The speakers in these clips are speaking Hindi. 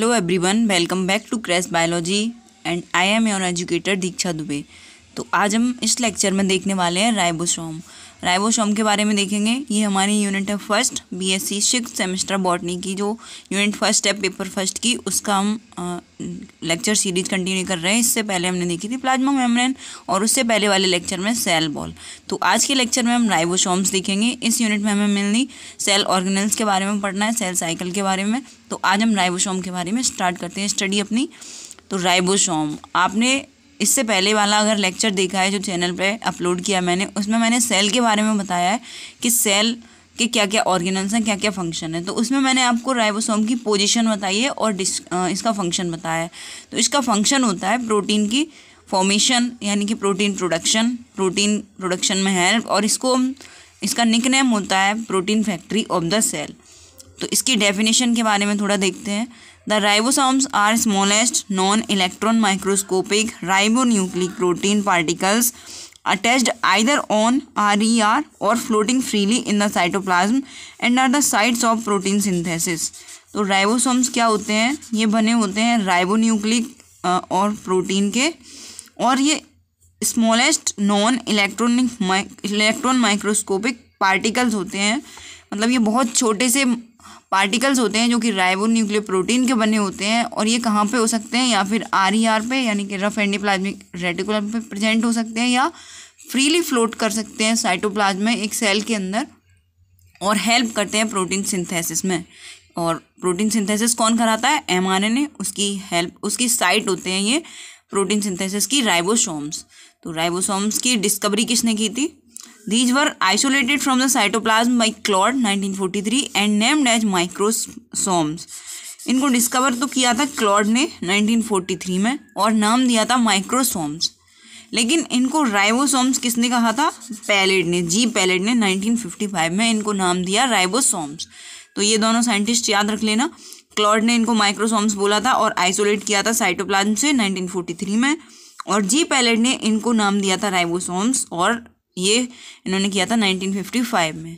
hello everyone welcome back to crash biology and I am your educator Diksha Dubey तो आज हम इस लेक्चर में देखने वाले हैं राइबोसोम राइबोसोम के बारे में देखेंगे ये हमारी यूनिट है first B S C six semester botany की जो यूनिट फर्स्ट है पेपर फर्स्ट की उसका हम लेक्चर सीरीज कंटिन्यू कर रहे हैं इससे पहले हमने देखी थी प्लाज्मा मेम्ब्रेन और उससे पहले वाले लेक्चर में सेल बॉल तो आज के लेक्चर में हम राइबोसोम्स देखेंगे इस यूनिट में हमें मिलनी सेल ऑर्गेनल्स के बारे में पढ़ना है सेल साइकिल के बारे में तो आज हम राइबोसोम के बारे में स्टार्ट करते हैं स्टडी अपनी तो राइबोसोम आपने इससे पहले वाला अगर लेक्चर देखा है जो चैनल पे अपलोड किया मैंने उसमें मैंने सेल के बारे में बताया है कि सेल के क्या क्या ऑर्गेनल्स हैं क्या क्या फंक्शन है तो उसमें मैंने आपको राइबोसोम की पोजिशन बताई है और डिस इसका फंक्शन बताया है तो इसका फंक्शन होता है प्रोटीन की फॉर्मेशन यानी कि प्रोटीन प्रोडक्शन प्रोटीन प्रोडक्शन में हेल्प और इसको इसका निक नेम होता है protein factory of the cell तो इसकी डेफिनेशन के बारे में थोड़ा देखते हैं the ribosomes are smallest non electron microscopic ribonucleic protein particles attached either on R E R or floating freely in the cytoplasm and are the sites of protein synthesis तो राइबोसोम्स क्या होते हैं ये बने होते हैं राइबोन्यूक्लिक और प्रोटीन के और ये smallest non electronic electron microscopic particles होते हैं मतलब ये बहुत छोटे से पार्टिकल्स होते हैं जो कि राइबो न्यूक्लियर प्रोटीन के बने होते हैं और ये कहाँ पे हो सकते हैं या फिर आर ई आर पे यानी कि रफ प्लाज्मिक रेटिकुलम पे प्रेजेंट हो सकते हैं या फ्रीली फ्लोट कर सकते हैं साइटोप्लाज्म में एक सेल के अंदर और हेल्प करते हैं प्रोटीन सिंथेसिस में और प्रोटीन सिंथेसिस कौन कराता है एमआरएनए उसकी हेल्प उसकी साइट होते हैं ये प्रोटीन सिंथेसिस की राइबोसोम्स तो राइबोसोम्स की डिस्कवरी किसने की थी these were isolated from the cytoplasm by Claude 1943 and named as microsomes इनको डिस्कवर तो किया था क्लॉड ने 1943 में और नाम दिया था माइक्रोसोम्स लेकिन इनको राइबोसोम्स किसने कहा था पैलेट ने जी पैलेट ने 1955 में इनको नाम दिया राइबोसोम्स तो ये दोनों साइंटिस्ट याद रख लेना क्लॉड ने इनको माइक्रोसोम्स बोला था और आइसोलेट किया था साइटोप्लाज्म से 1943 में और जी पैलेट ने इनको नाम दिया था राइबोसोम्स और ये इन्होंने किया था 1955 में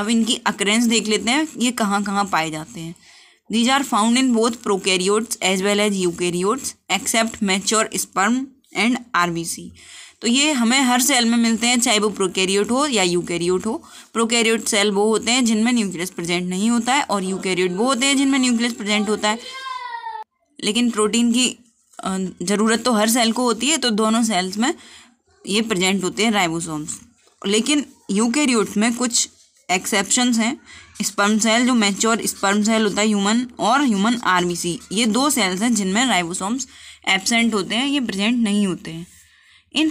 अब इनकी अक्रेंस देख लेते हैं ये कहाँ कहाँ पाए जाते हैं these are found in both prokaryotes as well as eukaryotes except mature sperm and RBC तो ये हमें हर सेल में मिलते हैं चाहे वो प्रोकैरियोट हो या यूकैरियोट हो प्रोकैरियोट सेल वो होते हैं जिनमें न्यूक्लियस प्रेजेंट नहीं होता है और यूकैरियोट वो होते हैं जिनमें न्यूक्लियस प्रेजेंट होता है लेकिन प्रोटीन की ज़रूरत तो हर सेल को होती है तो दोनों सेल्स में ये प्रेजेंट होते हैं राइबोसोम्स लेकिन यूकेरियोट्स में कुछ एक्सेप्शंस हैं स्पर्म सेल जो मैच्योर स्पर्म सेल होता है ह्यूमन और ह्यूमन आरबीसी ये दो सेल्स हैं जिनमें राइबोसोम्स एबसेंट होते हैं ये प्रेजेंट नहीं होते हैं in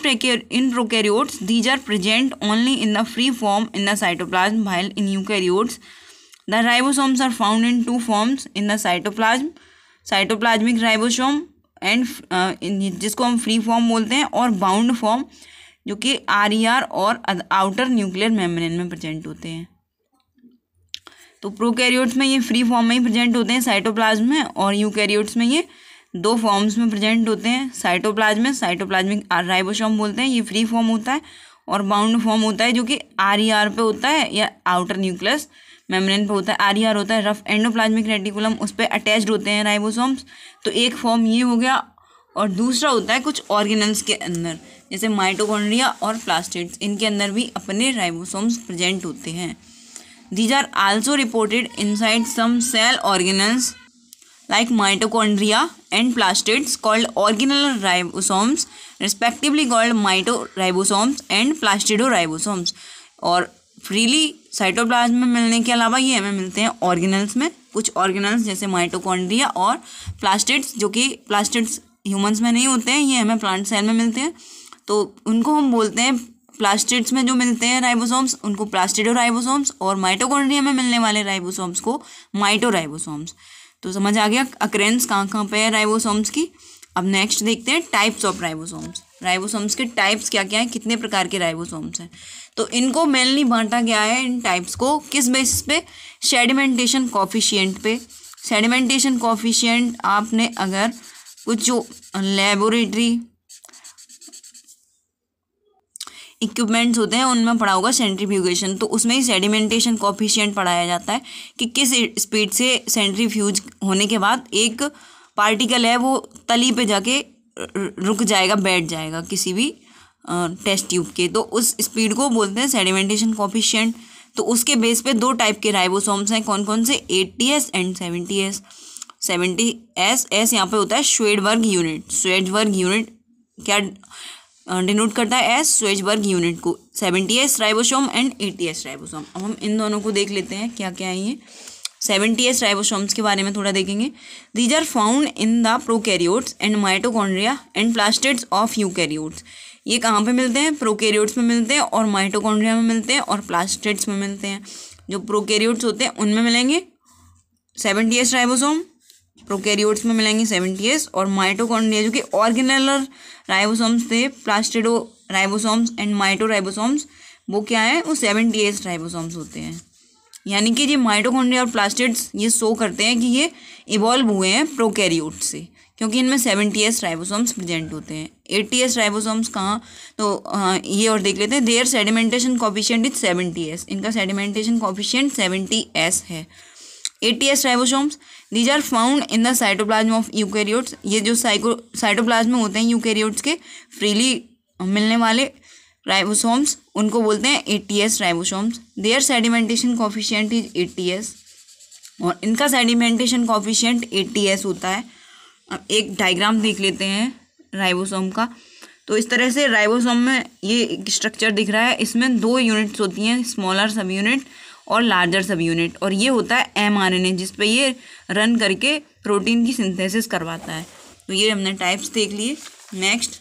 in prokaryotes these are present only in the free form in the cytoplasm while in eukaryotes the ribosomes are found in two forms in the cytoplasm cytoplasmic ribosome and जिसको हम फ्री फॉर्म बोलते हैं और बाउंड फॉर्म जो कि आर e और आउटर न्यूक्लियर मेम्ब्रेन में प्रेजेंट होते हैं तो प्रोकैरियोट्स में ये फ्री फॉर्म में ही प्रेजेंट होते हैं साइटोप्लाज्म में और यूकैरियोट्स में ये दो फॉर्म्स में प्रेजेंट होते हैं साइटोप्लाज्म में साइटोप्लाज्मिक राइबोसोम बोलते हैं ये फ्री फॉर्म होता है और बाउंड फॉर्म होता है जो कि आर ई आर पे होता है या आउटर न्यूक्लियस मेम्ब्रेन पे होता है आर होता है रफ एंडोप्लाज्मिक रेटिकुलम उस पर अटैच होते हैं राइबोसोम्स तो एक फॉर्म ये हो गया और दूसरा होता है कुछ ऑर्गेनल्स के अंदर जैसे माइटोकॉन्ड्रिया और प्लास्टिड्स इनके अंदर भी अपने राइबोसोम्स प्रजेंट होते हैं these are also reported inside some cell organelles and plastids called organelle ribosomes respectively called mito ribosomes and plastido ribosomes और फ्रीली साइटोप्लाज्म में मिलने के अलावा ये हमें मिलते हैं ऑर्गेनल्स में कुछ ऑर्गेनल्स जैसे माइटोकॉन्ड्रिया और प्लास्टिड्स जो कि प्लास्टिड्स ह्यूमंस में नहीं होते हैं ये हमें प्लांट सेल में मिलते हैं तो उनको हम बोलते हैं प्लास्टिड्स में जो मिलते हैं राइबोसोम्स उनको प्लास्टिडो राइबोसोम्स और माइटोकॉन्ड्रिया में मिलने वाले राइबोसोम्स को माइटो राइबोसोम्स तो समझ आ गया अक्रेंस कहाँ कहाँ पर है राइबोसोम्स की अब नेक्स्ट देखते हैं टाइप्स ऑफ राइबोसोम्स राइबोसोम्स के टाइप्स क्या क्या हैं कितने प्रकार के राइबोसोम्स हैं तो इनको मेनली बांटा गया है इन टाइप्स को किस बेसिस पे सेडिमेंटेशन कॉफिशियंट पे सेडिमेंटेशन कॉफिशियंट आपने अगर कुछ जो लेबोरेटरी इक्विपमेंट्स होते हैं उनमें पढ़ा होगा सेंट्रीफ्यूगेशन तो उसमें ही सेडिमेंटेशन कॉफिशियंट पढ़ाया जाता है कि किस स्पीड से सेंट्रीफ्यूज होने के बाद एक पार्टिकल है वो तली पे जाके रुक जाएगा बैठ जाएगा किसी भी टेस्ट ट्यूब के तो उस स्पीड को बोलते हैं सेडिमेंटेशन कॉफिशियंट तो उसके बेस पे दो टाइप के राइबोसोम्स हैं कौन कौन से eighty S and seventy S seventy S S यहाँ पे होता है Svedberg unit Svedberg unit क्या डिनोट करता है एस स्वेज वर्ग यूनिट को seventy S ribosome and eighty S ribosome अब हम इन दोनों को देख लेते हैं क्या क्या है ये सेवेंटी एस राइबोसोम्स के बारे में थोड़ा देखेंगे these are found in the prokaryotes and mitochondria and plastids of eukaryotes ये कहाँ पे मिलते हैं प्रोकैरियोट्स में मिलते हैं और माइटोकॉन्ड्रिया में मिलते हैं और प्लास्टिड्स में मिलते हैं जो प्रोकैरियोट्स होते हैं उनमें मिलेंगे सेवेंटी एस राइबोसोम प्रोकेरियोट्स में मिलेंगे सेवेंटी एस और माइटोकॉन्ड्रिया जो कि ऑर्गेनलर राइबोसोम्स थे plastido ribosomes and mito ribosomes वो क्या है वो सेवेंटी एस राइबोसोम्स होते हैं यानी कि ये माइटोकॉन्ड्रिया और प्लास्टिड्स ये शो करते हैं कि ये इवॉल्व हुए हैं प्रोकैरियोट से क्योंकि इनमें सेवेंटी एस राइबोसोम्स प्रेजेंट होते हैं एट्टी एस राइबोसोम्स कहाँ तो आ, ये और देख लेते हैं their sedimentation coefficient is seventy S इनका सेडिमेंटेशन कॉफिशियंट सेवेंटी एस है eighty S ribosomes these are found in the cytoplasm of eukaryotes ये जो साइको साइटोप्लाज्म होते हैं यूकैरियोट्स के फ्रीली मिलने वाले राइबोसोम्स उनको बोलते हैं eighty S ribosomes their sedimentation coefficient is eighty S और इनका सेडिमेंटेशन कॉफिशियंट एटीएस होता है अब एक डायग्राम देख लेते हैं राइबोसोम का तो इस तरह से राइबोसोम में ये एक स्ट्रक्चर दिख रहा है इसमें दो यूनिट्स होती हैं स्मॉलर सब यूनिट और लार्जर सब यूनिट और ये होता है एम आर एन ए जिसपे ये रन करके प्रोटीन की सिंथेसिस करवाता है तो ये हमने टाइप्स देख लिए नेक्स्ट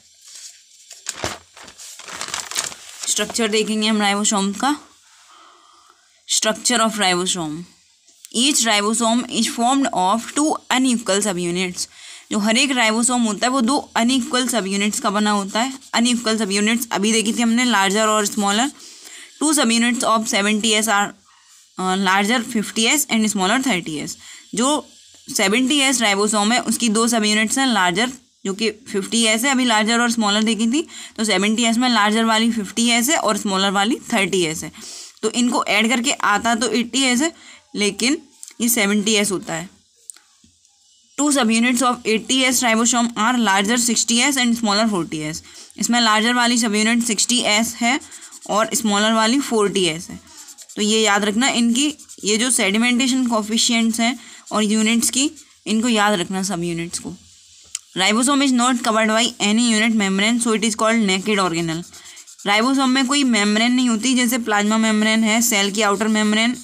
स्ट्रक्चर देखेंगे हम राइबोसोम का structure of ribosome each ribosome is formed of two unequal subunits जो हर एक राइबोसोम होता है वो दो अनइक्वल सब यूनिट्स का बना होता है अनइक्वल सब यूनिट्स अभी देखी थी हमने लार्जर और smaller two subunits of seventy S are larger fifty S and smaller thirty S जो सेवेंटी एस राइबोसोम है उसकी दो सब यूनिट्स हैं लार्जर जो कि फिफ्टी एस है अभी लार्जर और स्मॉलर देखी थी तो सेवेंटी एस में लार्जर वाली फिफ्टी एस है और स्मॉलर वाली थर्टी एस है तो इनको ऐड करके आता तो एट्टी एस है लेकिन ये सेवेंटी एस होता है two subunits of eighty S ribosome are larger sixty S and smaller forty S इसमें लार्जर वाली सब यूनिट सिक्सटी एस है और स्मॉलर वाली फोर्टी एस है तो ये याद रखना इनकी ये जो सेडिमेंटेशन कॉफिशियंट्स हैं और यूनिट्स की इनको याद रखना सब यूनिट्स को ribosome is not covered by any unit membrane so it is called naked organelle ribosome में कोई मेम्ब्रेन नहीं होती जैसे प्लाज्मा मेम्ब्रेन है सेल की आउटर मेम्ब्रेन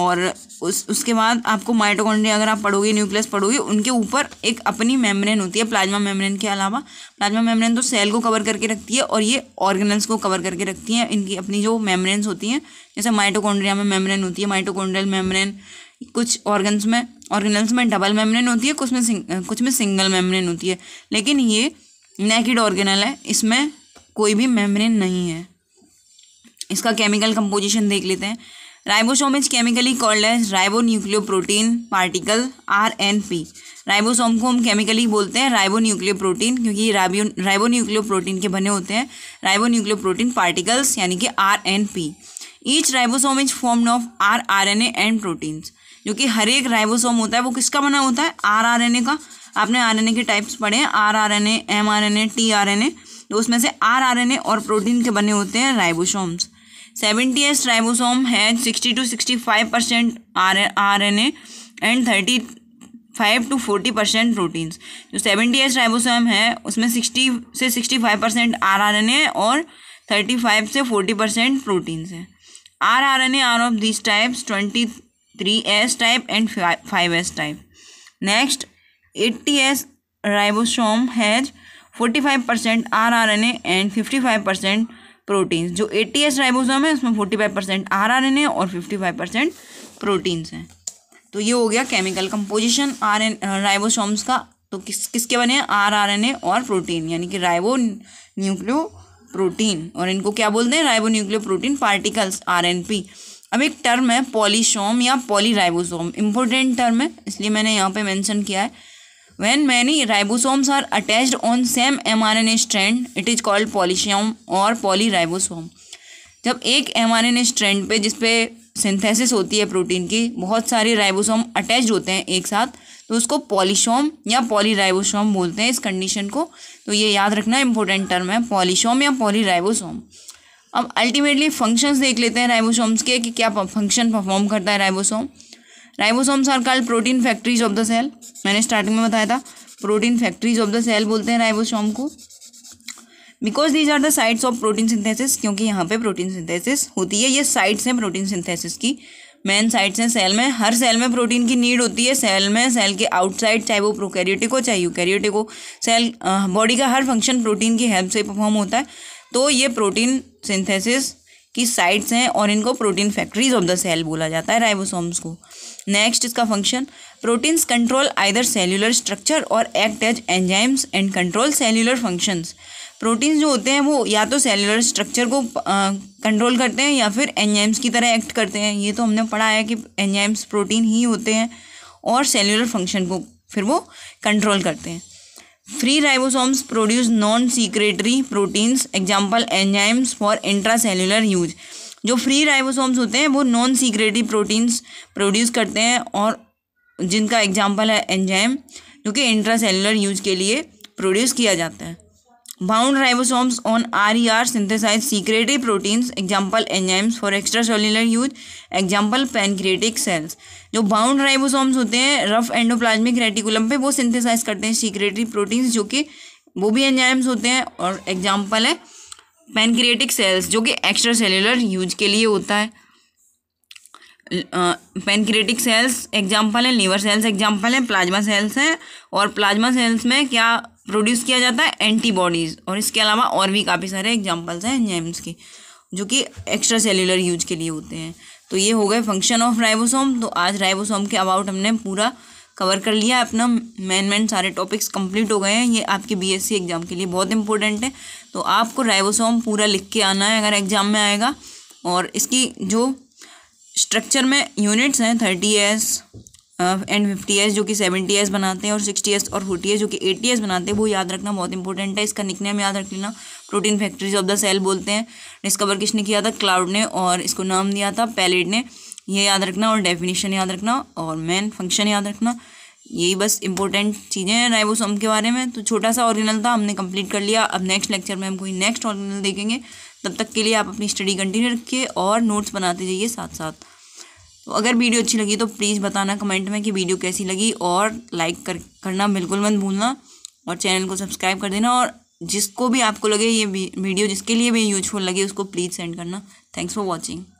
और उस उसके बाद आपको माइटोकॉन्ड्रिया अगर आप पढ़ोगे न्यूक्लियस पढ़ोगे उनके ऊपर एक अपनी मेम्ब्रेन होती है प्लाज्मा मेम्ब्रेन के अलावा प्लाज्मा मेम्ब्रेन तो सेल को कवर करके रखती है और ये ऑर्गेनल्स को कवर करके रखती हैं इनकी अपनी जो मेम्ब्रेन्स होती हैं जैसे माइटोकॉन्ड्रिया में मेम्ब्रेन होती है माइटोकॉन्ड्रियल मेम्ब्रेन कुछ ऑर्गन्स में ऑर्गेनल्स में डबल मेम्ब्रेन होती है कुछ में सिंग, कुछ में सिंगल मेम्ब्रेन होती है लेकिन ये नेकिड ऑर्गेनल है इसमें कोई भी मेम्ब्रेन नहीं है इसका केमिकल कंपोजिशन देख लेते हैं ribosome is chemically called as ribonucleoprotein particle R N P ribosome को हम केमिकली बोलते हैं राइबो न्यूक्लियो प्रोटीन क्योंकि ये राइबो राइबो न्यूक्लियो प्रोटीन के बने होते हैं राइबो न्यूक्लियो प्रोटीन पार्टिकल्स यानी कि R N P each ribosome is form of R R N A and proteins जो कि हर एक राइबोसोम होता है वो किसका बना होता है आर आर एन ए का आपने आर एन ए के टाइप्स पढ़े हैं R R N A M R N A T R N A तो उसमें से आर आर एन ए और प्रोटीन के बने होते हैं राइबोसोम्स सेवेंटी एस राइबोसोम है sixty to sixty five percent R R N A and thirty five to forty percent proteins जो सेवेंटी एस राइबोसोम है उसमें सिक्सटी से sixty five percent R R N A और थर्टी फाइव से फोर्टी परसेंट प्रोटीन्स हैं R R N A are of this types twenty three S type and five S type next eighty S ribosome has forty five percent R R N and fifty five percent proteins जो एट्टी एस राइबोसोम है उसमें forty five percent R R N A और फिफ्टी फाइव परसेंट प्रोटीन्स हैं तो ये हो गया chemical composition R N ribosomes का तो किस किसके बने आर आर एन ए और प्रोटीन यानी कि राइबो न्यूक्लियो प्रोटीन और इनको क्या बोलते हैं ribonucleoprotein particles R N P अब एक टर्म है पॉलीशोम या पॉलीराइबोसोम इंपॉर्टेंट टर्म है इसलिए मैंने यहाँ पे मेंशन किया है are attached on same M R N mRNA strand it is called polysome और पॉलीराइबोसोम जब एक M R N A strand पे जिसपे सिंथेसिस होती है प्रोटीन की बहुत सारे राइबोसोम अटैच होते हैं एक साथ तो उसको पॉलीशोम या पॉलीराइबोसोम बोलते हैं इस कंडीशन को तो ये याद रखना इंपॉर्टेंट टर्म है पॉलीशोम या पॉलीराइबोसोम अब अल्टीमेटली फंक्शंस देख लेते हैं राइबोसोम्स के कि क्या फंक्शन परफॉर्म करता है ribosome ribosomes are called protein factories of the cell मैंने स्टार्टिंग में बताया था protein factories of the cell बोलते हैं राइबोसोम को because these are the sites of protein synthesis क्योंकि यहाँ पे प्रोटीन सिंथेसिस होती है ये साइट्स हैं प्रोटीन सिंथेसिस की मेन साइट्स हैं सेल में हर सेल में प्रोटीन की नीड होती है सेल में सेल के आउटसाइड चाहे वो प्रोकैरियोटिक हो चाहे यूकैरियोटिक हो सेल बॉडी का हर फंक्शन प्रोटीन की हेल्प से परफॉर्म होता है तो ये प्रोटीन सिंथेसिस की साइट्स हैं और इनको protein factories of the cell बोला जाता है राइबोसोम्स को नेक्स्ट इसका function proteins control either cellular structure और act as enzymes and control cellular functions proteins जो होते हैं वो या तो सेलुलर स्ट्रक्चर को कंट्रोल करते हैं या फिर एंजाइम्स की तरह एक्ट करते हैं ये तो हमने पढ़ा है कि एंजाइम्स प्रोटीन ही होते हैं और सेलुलर फंक्शन को फिर वो कंट्रोल करते हैं ribosomes produce non secretory proteins example example for intracellular use जो फ्री राइबोसोम्स होते हैं वो नॉन सीक्रेटरी प्रोटीन्स प्रोड्यूस करते हैं और जिनका एग्जाम्पल है एंजाइम जो कि इंट्रासेलुलर यूज के लिए प्रोड्यूस किया जाता है bound ribosomes on R E R synthesize secretory proteins example enzymes for extracellular use example pancreatic cells जो बाउंड राइबोसोम्स होते हैं रफ एंडोप्लाज्मिक रेटिकुलम पे वो सिंथेसाइज करते हैं सीक्रेटरी प्रोटीन्स जो कि वो भी एंजाइम्स होते हैं और एग्जाम्पल है पेनक्रिएटिक सेल्स जो कि एक्स्ट्रा सेलुलर यूज के लिए होता है पेनक्रिएटिक सेल्स एग्जाम्पल है लीवर सेल्स एग्जाम्पल है प्लाज्मा सेल्स हैं और प्लाज्मा सेल्स में क्या प्रोड्यूस किया जाता है एंटीबॉडीज़ और इसके अलावा और भी काफ़ी सारे एग्जाम्पल्स हैं एंजाइम्स के जो कि एक्स्ट्रा सेल्यूलर यूज के लिए होते हैं तो ये हो गए फंक्शन ऑफ राइबोसोम तो आज राइबोसोम के अबाउट हमने पूरा कवर कर लिया अपना मेन मेन सारे टॉपिक्स कंप्लीट हो गए हैं ये आपके बीएससी एग्ज़ाम के लिए बहुत इंपॉर्टेंट है तो आपको राइबोसोम पूरा लिख के आना है अगर एग्ज़ाम में आएगा और इसकी जो स्ट्रक्चर में यूनिट्स हैं thirty S and fifty S जो कि सेवेंटी एस बनाते हैं और सिक्सटी एस और फोर्टी एस जो कि एटी एस बनाते हैं वो याद रखना बहुत इंपॉर्टेंट है इसका निकनेम याद रख लेना protein factories of the cell बोलते हैं डिस्कवर किसने किया था क्लाउड ने और इसको नाम दिया था पैलेट ने ये याद रखना और डेफिनेशन याद रखना और मेन फंक्शन याद रखना यही बस इंपॉर्टेंट चीज़ें हैं राइबोसोम के बारे में तो छोटा सा ऑर्गेनल था हमने कंप्लीट कर लिया अब नेक्स्ट लेक्चर में हम कोई नेक्स्ट ऑर्गेनल देखेंगे तब तक के लिए आप अपनी स्टडी कंटिन्यू रखिए और नोट्स बनाते जाइए साथ साथ अगर वीडियो अच्छी लगी तो प्लीज़ बताना कमेंट में कि वीडियो कैसी लगी और लाइक कर करना बिल्कुल मत भूलना और चैनल को सब्सक्राइब कर देना और जिसको भी आपको लगे ये वीडियो जिसके लिए भी यूजफुल लगे उसको प्लीज़ सेंड करना थैंक्स फॉर वॉचिंग